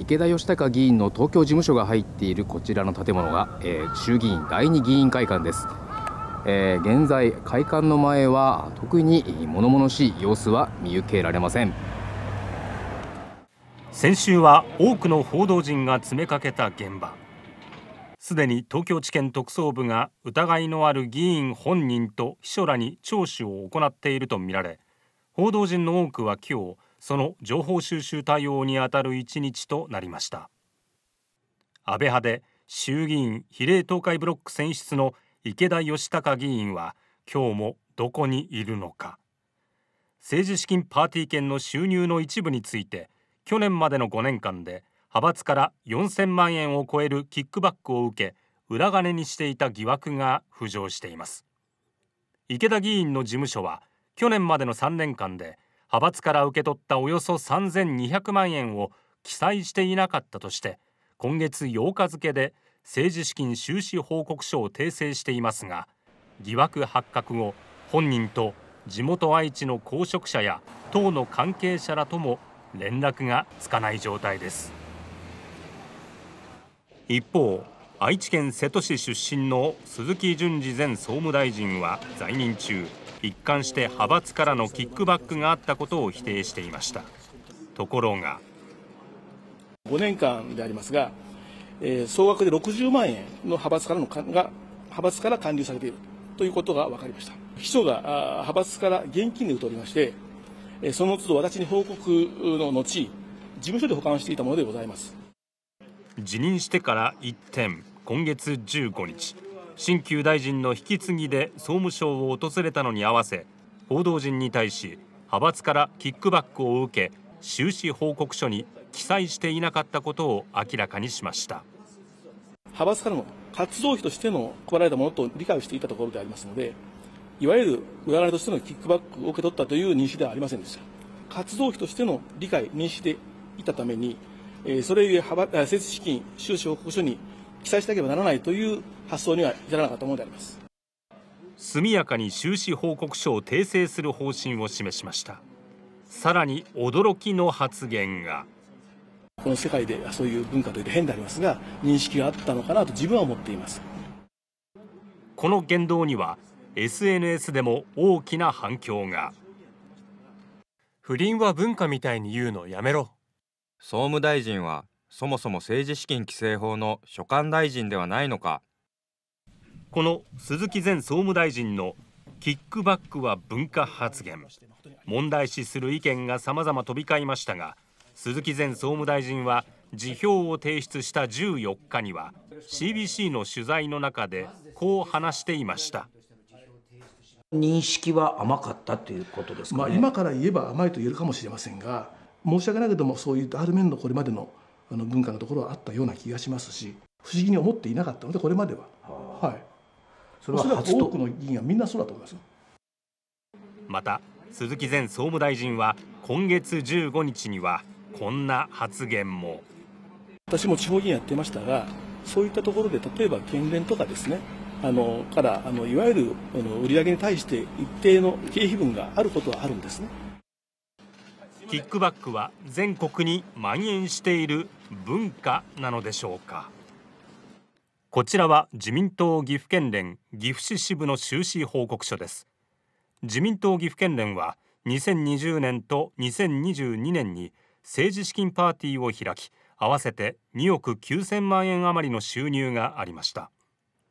池田義孝議員の東京事務所が入っているこちらの建物が、えー、衆議院第二議員会館です、えー、現在会館の前は特に物々しい様子は見受けられません先週は多くの報道陣が詰めかけた現場すでに東京地検特捜部が疑いのある議員本人と秘書らに聴取を行っているとみられ報道陣の多くは今日その情報収集対応にあたる一日となりました安倍派で衆議院比例東海ブロック選出の池田義孝議員は今日もどこにいるのか政治資金パーティー券の収入の一部について去年までの5年間で派閥から4000万円を超えるキックバックを受け裏金にしていた疑惑が浮上しています池田議員の事務所は去年までの3年間で派閥から受け取ったおよそ3200万円を記載していなかったとして今月8日付で政治資金収支報告書を訂正していますが疑惑発覚後本人と地元愛知の公職者や党の関係者らとも連絡がつかない状態です一方愛知県瀬戸市出身の鈴木淳司前総務大臣は在任中一貫して派閥からのキックバックがあったことを否定していましたところが5年間でありますが、えー、総額で60万円の派閥からのが派閥から還流されているということが分かりました秘書があ派閥から現金で受けてりましてえその都度私に報告の後事務所で保管していたものでございます辞任してから一転今月15日新旧大臣の引き継ぎで総務省を訪れたのに合わせ報道陣に対し派閥からキックバックを受け収支報告書に記載していなかったことを明らかにしました派閥からの活動費としての配られたものと理解をしていたところでありますのでいわゆる裏金としてのキックバックを受け取ったという認識ではありませんでした活動費としての理解認識でいたためにそれゆえ政治資金収支報告書に記載しなければならないという発想には至らなかったものであります速やかに収支報告書を訂正する方針を示しましたさらに驚きの発言がこの世界でそういう文化というと変でありますが認識があったのかなと自分は思っていますこの言動には SNS でも大きな反響が不倫は文化みたいに言うのやめろ総務大臣はそもそも政治資金規正法の所管大臣ではないのかこの鈴木前総務大臣のキックバックは文化発言問題視する意見が様々飛び交いましたが鈴木前総務大臣は辞表を提出した14日には CBC の取材の中でこう話していました認識は甘かったということですか、ね、まあ、今から言えば甘いと言えるかもしれませんが申し訳ないけどもそういうある面のこれまでのあの文化のところはあったような気がしますし不思議に思っていなかったのでこれまでは、はあ、はいそれは多くの議員はみんなそうだと思いますまた鈴木前総務大臣は今月15日にはこんな発言も私も地方議員やってましたがそういったところで例えば県連とかですねあのからあのいわゆるあの売上に対して一定の経費分があることはあるんですねキックバックは全国に蔓延している文化なのでしょうかこちらは自民党岐阜県連岐阜市支部の収支報告書です自民党岐阜県連は2020年と2022年に政治資金パーティーを開き合わせて2億9000万円余りの収入がありました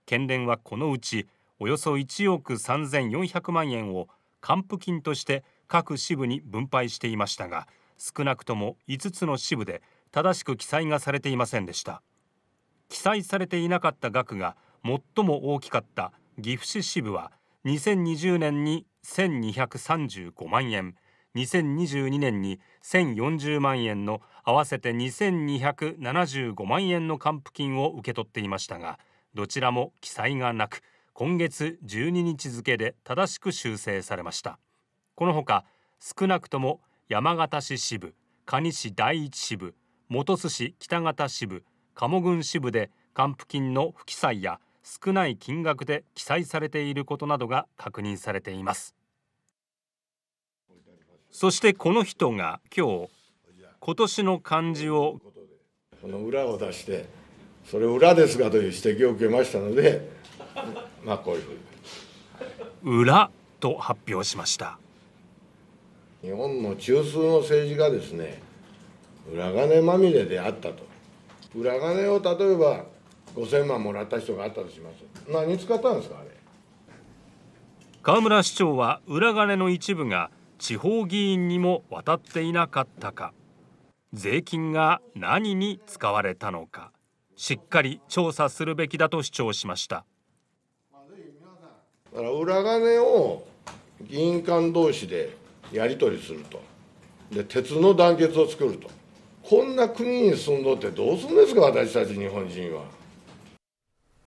県連はこのうちおよそ1億3400万円を還付金として各支部に分配していましたが少なくとも5つの支部で正しく記載がされていませんでした記載されていなかった額が最も大きかった岐阜市支部は2020年に1235万円2022年に1040万円の合わせて2275万円の還付金を受け取っていましたがどちらも記載がなく今月12日付で正しく修正されましたこのほか少なくとも山形市支部蟹市第一支部本巣市北方支部鴨郡支部で還付金の不記載や少ない金額で記載されていることなどが確認されていますそしてこの人が今日今年の漢字をこの裏を出してそれ裏ですがという指摘を受けましたのでまあこういうふうに裏と発表しました日本の中枢の政治がですね裏金まみれであったと裏金を例えば5000万もらった人があったとします何使ったんですかあれ河村市長は裏金の一部が地方議員にも渡っていなかったか税金が何に使われたのかしっかり調査するべきだと主張しましただから裏金を議員間同士でやり取りするとで鉄の団結を作るとこんな国に住んどってどうするんですか私たち日本人は。